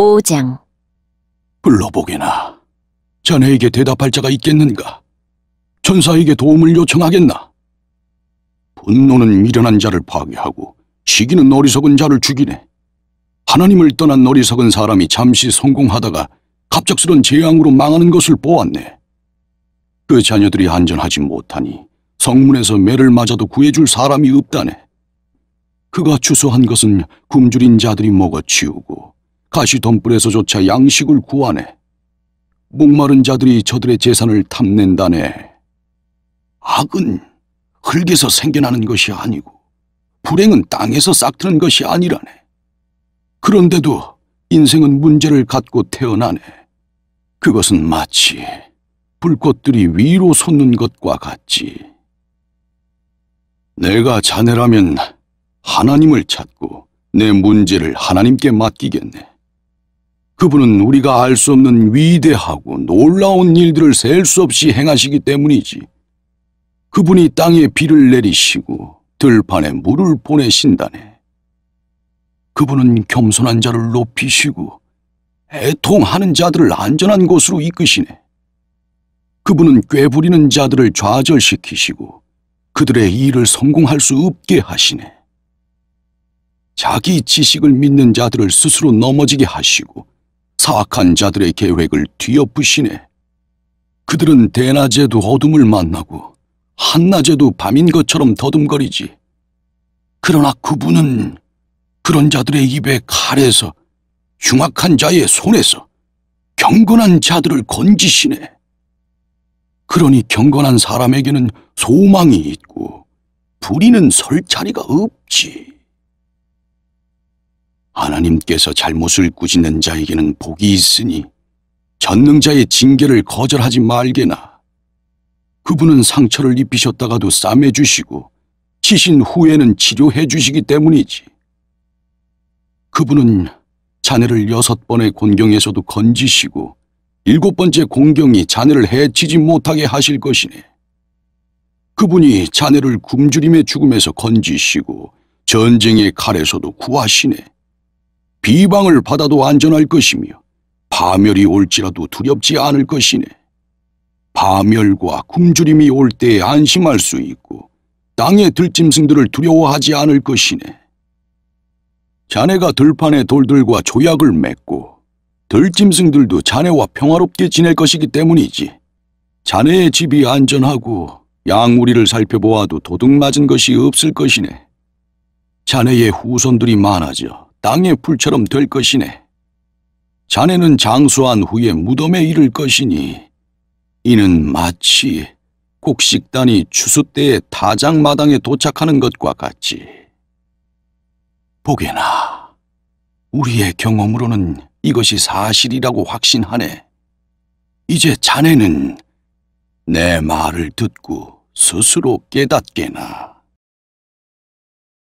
5장 불러보게나 자네에게 대답할 자가 있겠는가? 천사에게 도움을 요청하겠나? 분노는 미련한 자를 파괴하고 시기는 어리석은 자를 죽이네. 하나님을 떠난 어리석은 사람이 잠시 성공하다가 갑작스런 재앙으로 망하는 것을 보았네. 그 자녀들이 안전하지 못하니 성문에서 매를 맞아도 구해줄 사람이 없다네. 그가 추수한 것은 굶주린 자들이 먹어치우고 가시덤불에서조차 양식을 구하네. 목마른 자들이 저들의 재산을 탐낸다네. 악은 흙에서 생겨나는 것이 아니고 불행은 땅에서 싹트는 것이 아니라네. 그런데도 인생은 문제를 갖고 태어나네. 그것은 마치 불꽃들이 위로 솟는 것과 같지. 내가 자네라면 하나님을 찾고 내 문제를 하나님께 맡기겠네. 그분은 우리가 알 수 없는 위대하고 놀라운 일들을 셀 수 없이 행하시기 때문이지. 그분이 땅에 비를 내리시고 들판에 물을 보내신다네. 그분은 겸손한 자를 높이시고 애통하는 자들을 안전한 곳으로 이끄시네. 그분은 꾀부리는 자들을 좌절시키시고 그들의 일을 성공할 수 없게 하시네. 자기 지식을 믿는 자들을 스스로 넘어지게 하시고 사악한 자들의 계획을 뒤엎으시네. 그들은 대낮에도 어둠을 만나고 한낮에도 밤인 것처럼 더듬거리지. 그러나 그분은 그런 자들의 입에 칼에서 흉악한 자의 손에서 경건한 자들을 건지시네. 그러니 경건한 사람에게는 소망이 있고 불의는 설 자리가 없지. 하나님께서 잘못을 꾸짖는 자에게는 복이 있으니 전능자의 징계를 거절하지 말게나. 그분은 상처를 입히셨다가도 싸매 주시고 치신 후에는 치료해 주시기 때문이지. 그분은 자네를 여섯 번의 곤경에서도 건지시고 일곱 번째 공경이 자네를 해치지 못하게 하실 것이네. 그분이 자네를 굶주림의 죽음에서 건지시고 전쟁의 칼에서도 구하시네. 비방을 받아도 안전할 것이며 파멸이 올지라도 두렵지 않을 것이네. 파멸과 굶주림이 올 때에 안심할 수 있고 땅의 들짐승들을 두려워하지 않을 것이네. 자네가 들판에 돌들과 조약을 맺고 들짐승들도 자네와 평화롭게 지낼 것이기 때문이지. 자네의 집이 안전하고 양우리를 살펴보아도 도둑 맞은 것이 없을 것이네. 자네의 후손들이 많아져 땅의 풀처럼 될 것이네. 자네는 장수한 후에 무덤에 이를 것이니 이는 마치 곡식단이 추수 때에 타장마당에 도착하는 것과 같지. 보게나, 우리의 경험으로는 이것이 사실이라고 확신하네. 이제 자네는 내 말을 듣고 스스로 깨닫게나.